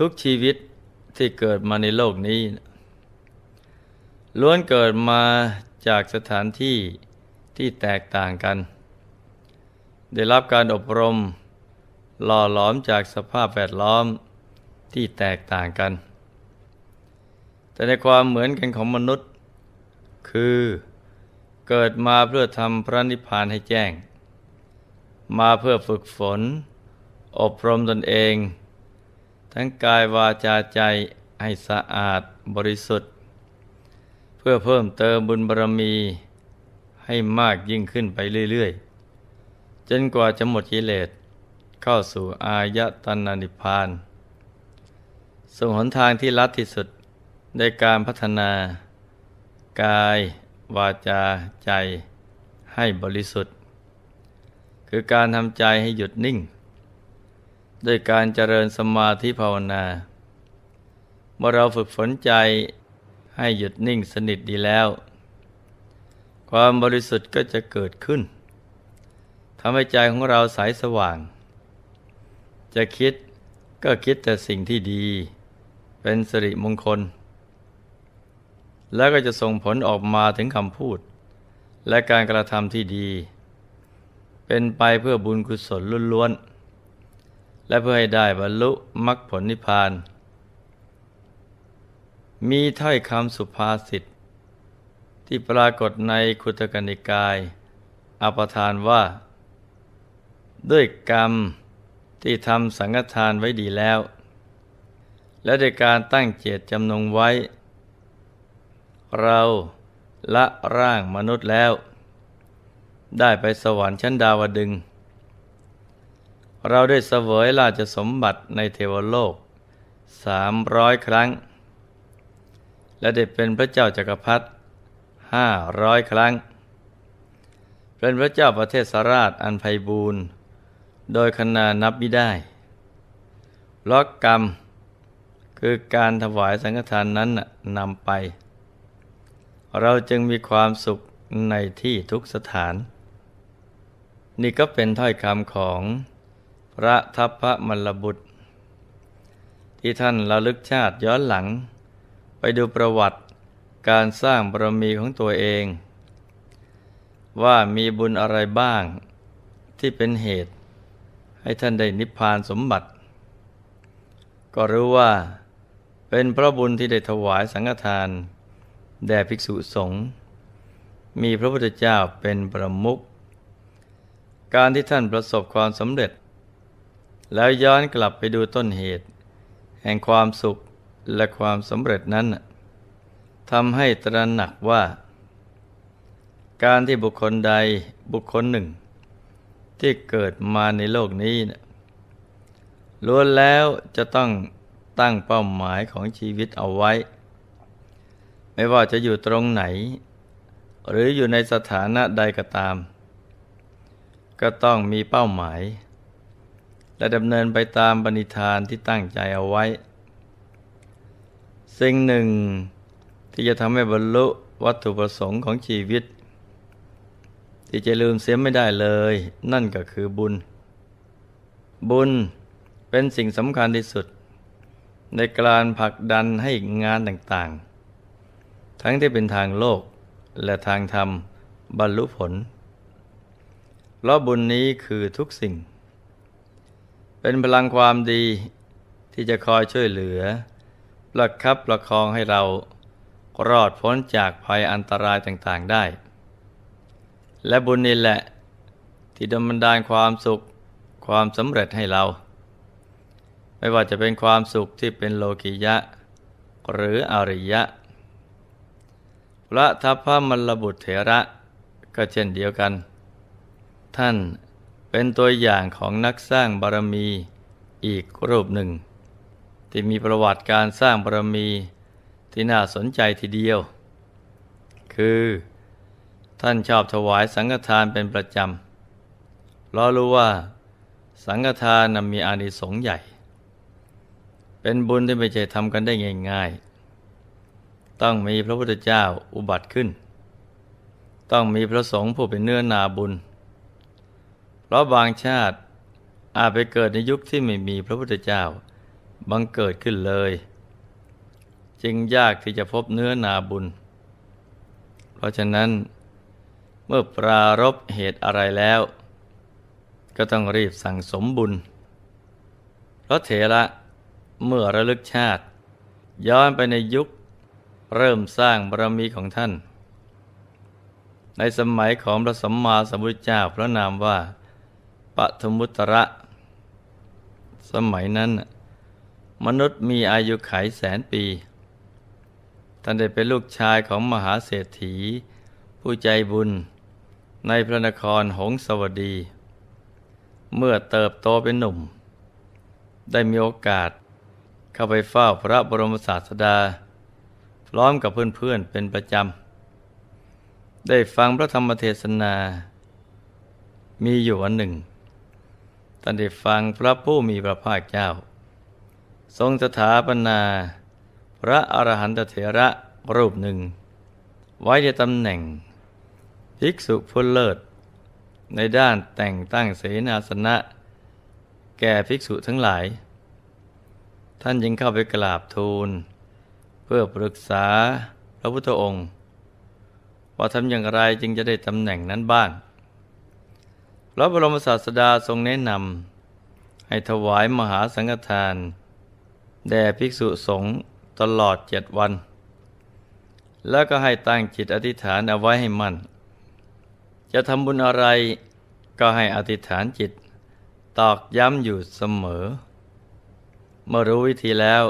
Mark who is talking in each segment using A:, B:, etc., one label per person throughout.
A: ทุกชีวิตที่เกิดมาในโลกนี้ล้วนเกิดมาจากสถานที่ที่แตกต่างกัน ได้รับการอบรมหล่อหลอมจากสภาพแวดล้อมที่แตกต่างกัน แต่ในความเหมือนกันของมนุษย์ คือเกิดมาเพื่อทำพระนิพพานให้แจ้ง มาเพื่อฝึกฝน อบรมตนเองทั้งกายวาจาใจให้สะอาดบริสุทธิ์ เพื่อเพิ่มเติมบุญบารมีให้มากยิ่งขึ้นไปเรื่อยๆจนกว่าจะหมดกิเลสเข้าสู่อายตนานิพานส่งหนทางที่ลัดที่สุดในการพัฒนา กายวาจาใจให้บริสุทธิ์ คือการทำใจให้หยุดนิ่งด้วยการเจริญสมาธิภาวนา เมื่อเราฝึกฝนใจให้หยุดนิ่งสนิทดีแล้ว ความบริสุทธิ์ก็จะเกิดขึ้นทำให้ใจของเราใสสว่าง จะคิดก็คิดแต่สิ่งที่ดี เป็นสิริมงคล แล้วก็จะส่งผลออกมาถึงคำพูด และการกระทำที่ดี เป็นไปเพื่อบุญกุศลล้วนๆและเพื่อให้ได้บรรลุมรรคผลนิพพาน มีถ้อยคำสุภาษิตที่ปรากฏในคุตกนิกายอปทานว่า ด้วยกรรมที่ทำสังฆทานไว้ดีแล้ว และดนยการตั้งเจตจำนงไว้ เราละร่างมนุษย์แล้ว ได้ไปสวรรค์ชั้นดาวดึงเราได้เสวยราชสมบัติในเทวโลกสามร้อยครั้ง และได้เป็นพระเจ้าจากักรพรรดิห้าร้อยครั้ง เป็นพระเจ้าประเทศสราชอันไพบูรณ์ โดยคณานับไม่ได้ ล็อกกรรม คือการถวายสังฆทานนั้นนำไป เราจึงมีความสุขในที่ทุกสถาน นี่ก็เป็นถ้อยคำของพระทัพพระมลบุตร ที่ท่านระลึกชาติย้อนหลัง ไปดูประวัติการสร้างบารมีของตัวเอง ว่ามีบุญอะไรบ้างที่เป็นเหตุ ให้ท่าน ได้ นิพพานสมบัติ ก็รู้ว่า เป็นพระบุญที่ได้ถวายสังฆทาน แด่ภิกษุสงฆ์มีพระพุทธเจ้าเป็นประมุขการที่ท่านประสบความสำเร็จแล้วย้อนกลับไปดูต้นเหตุ แห่งความสุขและความสำเร็จนั้นทำให้ตระหนักว่า การที่บุคคลใดบุคคลหนึ่ง ที่เกิดมาในโลกนี้ล้วนแล้วจะต้องตั้งเป้าหมายของชีวิตเอาไว้ ไม่ว่าจะอยู่ตรงไหน หรืออยู่ในสถานะใดก็ตาม ก็ต้องมีเป้าหมายและดำเนินไปตามบณิธานที่ตั้งใจเอาไว้ สิ่งหนึ่ง ที่จะทำให้บรรลุวัตถุประสงค์ของชีวิต ที่จะลืมเสียไม่ได้เลย นั่นก็คือบุญ บุญเป็นสิ่งสำคัญที่สุด ในการผลักดันให้งานต่างๆ ทั้งที่เป็นทางโลกและทางธรรมบรรลุผลเพราะบุญนี้คือทุกสิ่งเป็นพลังความดีที่จะคอยช่วยเหลือ ประคับประคองให้เรารอดพ้นจากภัยอันตรายต่างๆได้ และบุญนี้แหละที่ดำบันดาลความสุขความสำเร็จให้เรา ไม่ว่าจะเป็นความสุขที่เป็นโลกิยะ หรืออริยะพระทัพพมลบุตรเถระก็เช่นเดียวกัน ท่านเป็นตัวอย่างของนักสร้างบารมีอีกรูปหนึ่ง ที่มีประวัติการสร้างบารมีที่น่าสนใจทีเดียว คือท่านชอบถวายสังฆทานเป็นประจำเรารู้ว่าสังฆทานนมีอานิสงส์ใหญ่ เป็นบุญที่ไม่ใช่ทำกันได้ง่ายๆต้องมีพระพุทธเจ้าอุบัติขึ้น ต้องมีพระสงฆ์ผู้เป็นเนื้อนาบุญเพราะบางชาติอาจไปเกิดในยุคที่ไม่มีพระพุทธเจ้าบังเกิดขึ้นเลย จึงยากที่จะพบเนื้อนาบุญ เพราะฉะนั้นเมื่อปรารบเหตุอะไรแล้ว ก็ต้องรีบสั่งสมบุญเพราะเถระเมื่อระลึกชาติ ย้อนไปในยุคเริ่มสร้างบารมีของท่าน ในสมัยของพระสัมมาสัมพุทธเจ้าพระนามว่าปฐมุตระ สมัยนั้น มนุษย์มีอายุัยแสนปีท่านได้เป็นลูกชายของมหาเศรษฐี ผู้ใจบุญ ในพระนครหงสวดี เมื่อเติบโตเป็นหนุ่ม ได้มีโอกาสเข้าไปเฝ้าพระบรมศาสดา พร้อมกับเพื่อนๆเเป็นประจำ ได้ฟังพระธรรมเทศนา มีอยู่วันหนึ่ง่านได้ฟังพระผู้มีพระภาคเจ้า ทรงสถาปนาพระอรหันตเถระรูปหนึ่ง ไว้ในตำแหน่งภิกษุผู้เลิศ ในด้านแต่งตั้งเสนาสนะแก่ภิกษุทั้งหลาย ท่านยังเข้าไปกราบทูล เพื่อปรึกษาพระพุทธองค์ ว่าทำอย่างไรจึงจะได้ตำแหน่งนั้นบ้างพระบรมศาสดาทรงแนะนำให้ถวายมหาสังฆทาน แด่ภิกษุสงฆ์ตลอดเจ็ดวัน แล้วก็ให้ตั้งจิตอธิษฐานเอาไว้ให้มั่น จะทำบุญอะไรก็ให้อธิษฐานจิตตอกย้ำอยู่เสมอ เมื่อรู้วิธีแล้ว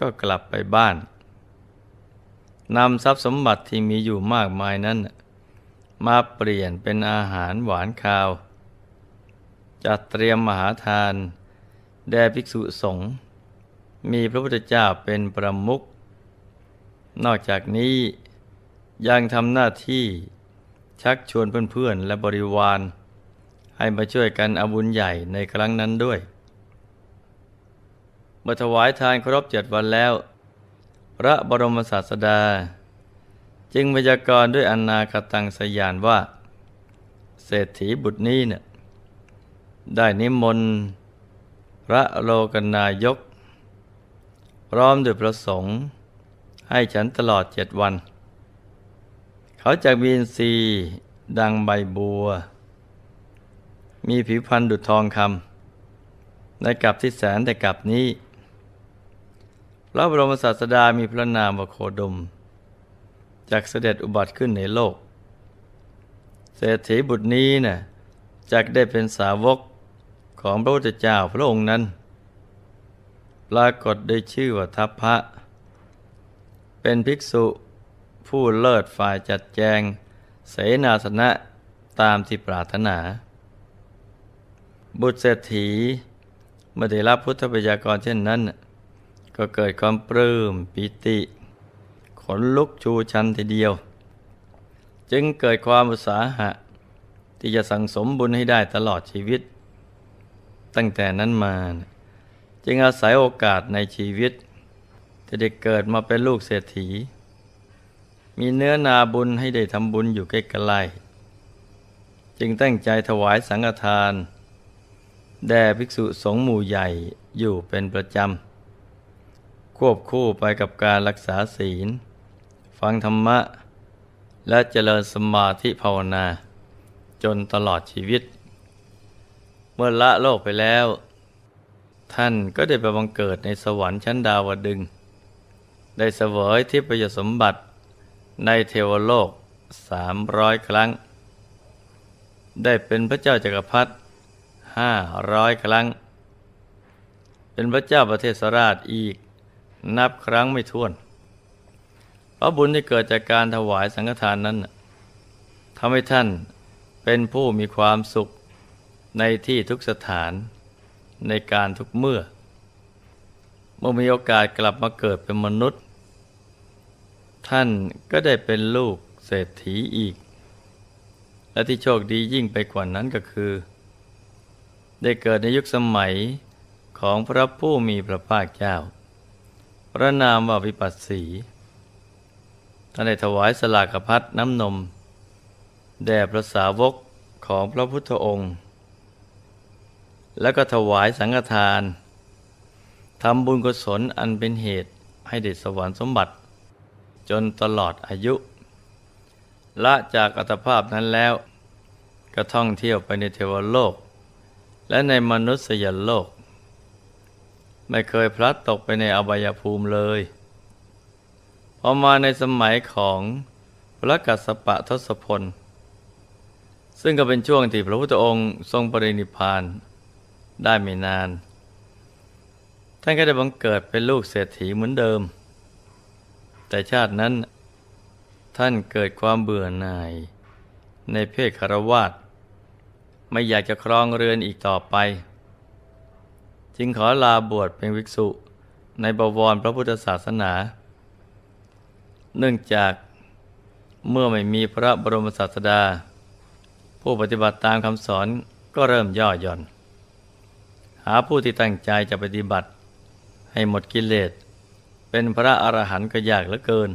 A: ก็กลับไปบ้านนำทรัพย์สมบัติที่มีอยู่มากมายนั้นมาเปลี่ยนเป็นอาหารหวานคาว จัดเตรียมมหาทาน แด่ภิกษุสงฆ์มีพระพุทธเจ้าเป็นประมุขนอกจากนี้ยังทำหน้าที่ชักชวนเพื่อนๆและบริวาร ให้มาช่วยกันอาบุญใหญ่ในครั้งนั้นด้วยเมื่อถวายทานครบเจ็ดวันแล้ว พระบรมศาสดาจึงพยากรณ์ด้วยอนาคตังสยานว่าเศรษฐีบุตรนี้เนี่ยได้นิมนต์พระโลกนายก พร้อมด้วยประสงค์ให้ฉันตลอดเจ็ดวัน เขาจะมีินซีดังใบบัว มีผิวพันธุ์ดุจทองคำในกลับที่แสนแต่กลับนี้ พระบรมศาสดา มีพระนามวโคดมจากเสด็จอุบัติขึ้นในโลก เศรษฐีบุตรนี้นะ่ะจากได้เป็นสาวกของพระพุทธเจ้าพระองค์นั้น ปรากฏได้ชื่อว่าทัพพระเป็นภิกษุผู้เลิศฝ่ายจัดแจงเสนาสนะ ตามที่ปรารถนา บุตรเศรษฐีเมื่อได้รับพุทธบัญญักรเช่นนั้น ก็เกิดความปลื้มปิติขนลุกชูชันทีเดียว จึงเกิดความอุตสาหะ ที่จะสั่งสมบุญให้ได้ตลอดชีวิต ตั้งแต่นั้นมา จึงอาศัยโอกาสในชีวิตจะได้เกิดมาเป็นลูกเศรษฐี มีเนื้อนาบุญให้ได้ทำบุญอยู่ใกล้ๆจึงตั้งใจถวายสังฆทานแด่ภิกษุสงฆ์หมู่ใหญ่อยู่เป็นประจำควบคู่ไปกับการรักษาศีลฟังธรรมะ และเจริญสมาธิภาวนา จนตลอดชีวิต เมื่อละโลกไปแล้ว ท่านก็ได้ไปบังเกิดในสวรรค์ชั้นดาวดึงได้เสวยที่ประโยชน์สมบัติในเทวโลกสามร้อยครั้ง ได้เป็นพระเจ้าจากักรพรรดิห้าร้อยครั้ง เป็นพระเจ้าประเทศราชอีก นับครั้งไม่ถ้วนเพราะบุญที่เกิดจากการถวายสังฆทานนั้นทำให้ท่านเป็นผู้มีความสุขในที่ทุกสถานในการทุกเมื่อเมื่อมีโอกาสกลับมาเกิดเป็นมนุษย์ ท่านก็ได้เป็นลูกเศรษฐีอีก และที่โชคดียิ่งไปกว่านั้นก็คือ ได้เกิดในยุคสมัยของพระผู้มีพระภาคเจ้า พระนามว่าวิปัสสีท่านได้ถวายสลากพัดน้ำนม แด่พระสาวกของพระพุทธองค์ แล้วก็ถวายสังฆทาน ทำบุญกุศลอันเป็นเหตุให้เด็ดสวรรค์สมบัติ จนตลอดอายุละจากอัตภาพนั้นแล้วก็ท่องเที่ยวไปในเทวโลก และในมนุษยโลก ไม่เคยพลัดตกไปในอบายภูมิเลยอมาในสมัยของพระกัสสปะทศพล ซึ่งก็เป็นช่วงที่พระพุทธองค์ทรงปรินิพานได้ไม่นาน ท่านก็ได้บังเกิดเป็นลูกเศรษฐีเหมือนเดิม แต่ชาตินั้นท่านเกิดความเบื่อหน่าย ในเพศคารวาสไม่อยากจะครองเรือนอีกต่อไป จึงขอลาบวชเป็นวิกษุในบวรพระพุทธศาสนาเนื่องจากเมื่อไม่มีพระบรมศาสดา ผู้ปฏิบัติตามคำสอนก็เริ่มย่อหย่อน หาผู้ที่ตั้งใจจะปฏิบัติให้หมดกิเลสเป็นพระอรหันต์ก็ยากเหลือเกิน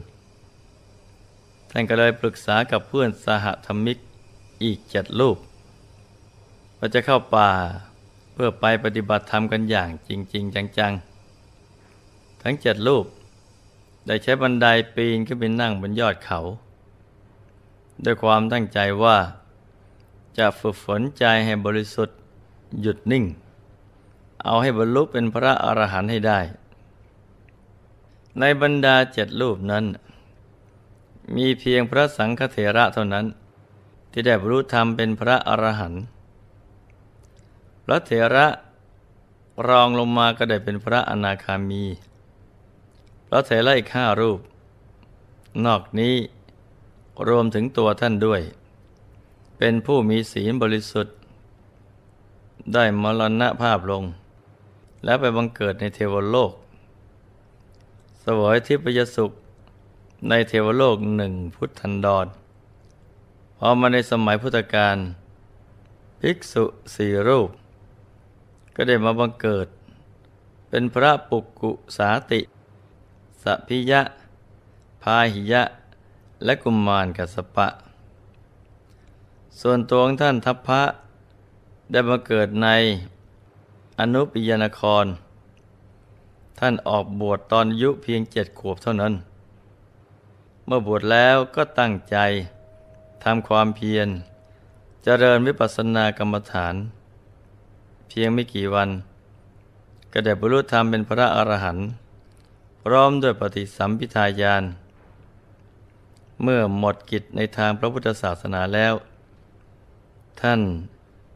A: ท่านก็เลยปรึกษากับเพื่อนสหธรรมิกอีกเจ็ดรูป ว่าจะเข้าป่าเพื่อไปปฏิบัติธรรมกันอย่างจริง ๆ จัง ๆ ทั้งเจ็ดรูปได้ใช้บันไดปีนขึ้นไปนั่งบนยอดเขา ด้วยความตั้งใจว่าจะฝึกฝนใจให้บริสุทธิ์หยุดนิ่ง เอาให้บรรลุเป็นพระอรหันต์ให้ได้ ในบรรดาเจ็ดรูปนั้น มีเพียงพระสังฆเถระเท่านั้นที่ได้บรรลุธรรมเป็นพระอรหันต์พระเถระรองลงมาก็ได้เป็นพระอนาคามีพระเถระอีกห้ารูป นอกนี้รวมถึงตัวท่านด้วย เป็นผู้มีศีลบริสุทธิ์ ได้มรณะภาพลง และไปบังเกิดในเทวโลก สวยทิพยสุข ในเทวโลกหนึ่งพุทธันดรพอมาในสมัยพุทธกาล ภิกษุสี่รูป ก็ได้มาบังเกิด เป็นพระปุกกุสาติสพิยะ พาหิยะ และกุมมารกัสปะ ส่วนตัวของท่านทัพพระได้มาเกิดในอนุปยนคร ท่านออกบวชตอนอายุเพียงเจ็ดขวบเท่านั้น เมื่อบวชแล้วก็ตั้งใจทำความเพียรเจริญวิปัสสนากรรมฐาน เพียงไม่กี่วัน ก็ได้บรรลุธรรมเป็นพระอรหันต์พร้อมด้วยปฏิสัมพิทาญาณเมื่อหมดกิจในทางพระพุทธศาสนาแล้ว ท่าน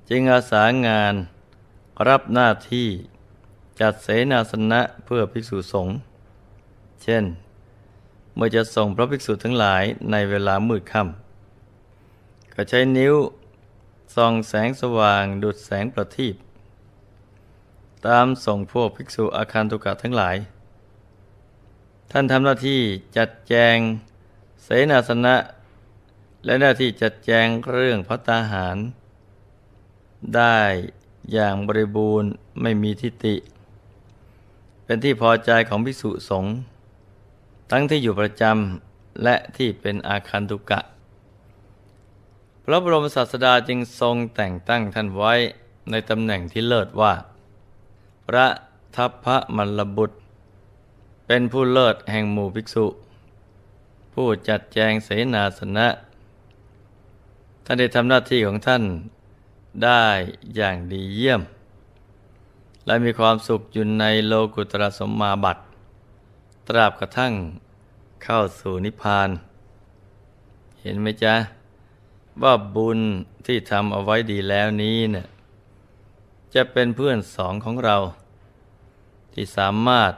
A: จึงอาสางานรับหน้าที่จัดเสนาสนะเพื่อภิกษุสงฆ์ เช่น เมื่อจะส่งพระภิกษุทั้งหลายในเวลามืดค่ำก็ใช้นิ้ว ส่องแสงสว่าง ดุดแสงประทีปตามส่งพวกภิกษุอาคารตุกะทั้งหลายท่านทำหน้าที่จัดแจงเสนาสนะ และหน้าที่จัดแจงเรื่องพระตาหาร ได้อย่างบริบูรณ์ไม่มีทิฏฐิเป็นที่พอใจของภิกษุสงฆ์ทั้งที่อยู่ประจำและที่เป็นอาคันตุกะ พระบรมศาสดาจึงทรงแต่งตั้งท่านไว้ในตำแหน่งที่เลิศว่า พระทัพพระมลบุตรเป็นผู้เลิศแห่งหมู่ภิกษุ ผู้จัดแจงเสนาสนะท่านได้ทำหน้าที่ของท่านได้อย่างดีเยี่ยม และมีความสุขอยู่ในโลกุตรสมมาบัติตราบกระทั่งเข้าสู่นิพพาน เห็นไหมจ๊ะ ว่าบุญที่ทำเอาไว้ดีแล้วนี้เนี่ยจะเป็นเพื่อนสองของเราที่สามารถ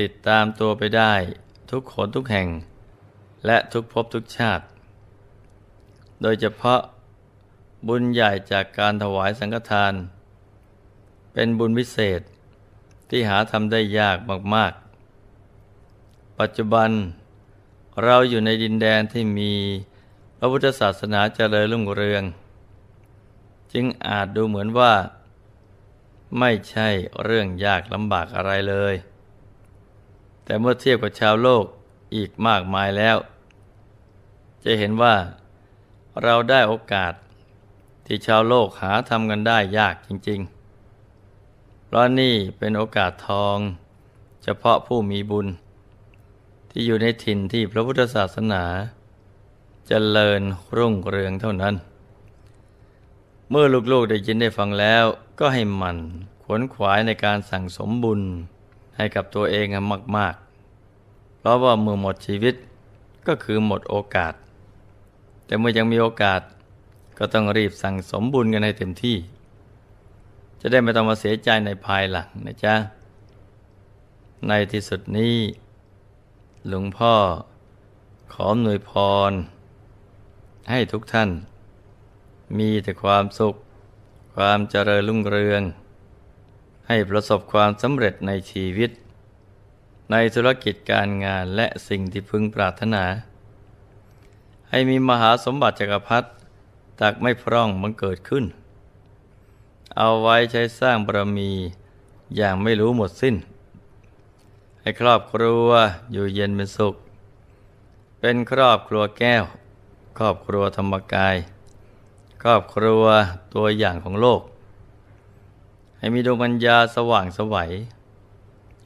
A: ติดตามตัวไปได้ทุกคนทุกแห่ง และทุกภพทุกชาติ โดยเฉพาะบุญใหญ่จากการถวายสังฆทาน เป็นบุญวิเศษที่หาทำได้ยากมากๆ ปัจจุบันเราอยู่ในดินแดนที่มีพระพุทธศาสนาเจริญรุ่งเรือง จึงอาจดูเหมือนว่า ไม่ใช่เรื่องยากลำบากอะไรเลยแต่เมื่อเทียบกับชาวโลกอีกมากมายแล้ว จะเห็นว่าเราได้โอกาสที่ชาวโลกหาทำกันได้ยากจริงๆเพราะนี่เป็นโอกาสทอง เฉพาะผู้มีบุญ ที่อยู่ในถิ่นที่พระพุทธศาสนาจเจริญรุ่งเรืองเท่านั้น เมื่อลูกๆได้ยินได้ฟังแล้วก็ให้มัน ขวนขวายในการสั่งสมบุญให้กับตัวเองมาก ๆ เพราะว่าเมื่อหมดชีวิตก็คือหมดโอกาส แต่เมื่อยังมีโอกาสก็ต้องรีบสั่งสมบุญกันให้เต็มที่ จะได้ไม่ต้องมาเสียใจในภายหลังนะจ๊ะ ในที่สุดนี้หลวงพ่อขอหน่วยพร ให้ทุกท่าน มีแต่ความสุข ความเจริญรุ่งเรืองให้ประสบความสำเร็จในชีวิต ในธุรกิจการงานและสิ่งที่พึงปรารถนา ให้มีมหาสมบัติจักรพรรดิตักไม่พร่องมันเกิดขึ้น เอาไว้ใช้สร้างบารมีอย่างไม่รู้หมดสิ้น ให้ครอบครัวอยู่เย็นเป็นสุข เป็นครอบครัวแก้ว ครอบครัวธรรมกาย ครอบครัวตัวอย่างของโลกให้มีดวงปัญญาสว่างสวัย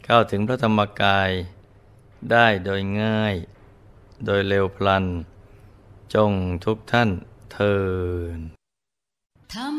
A: เข้าถึงพระธรรมกายได้โดยง่าย โดยเร็วพลัน จงทุกท่านเทินธรรม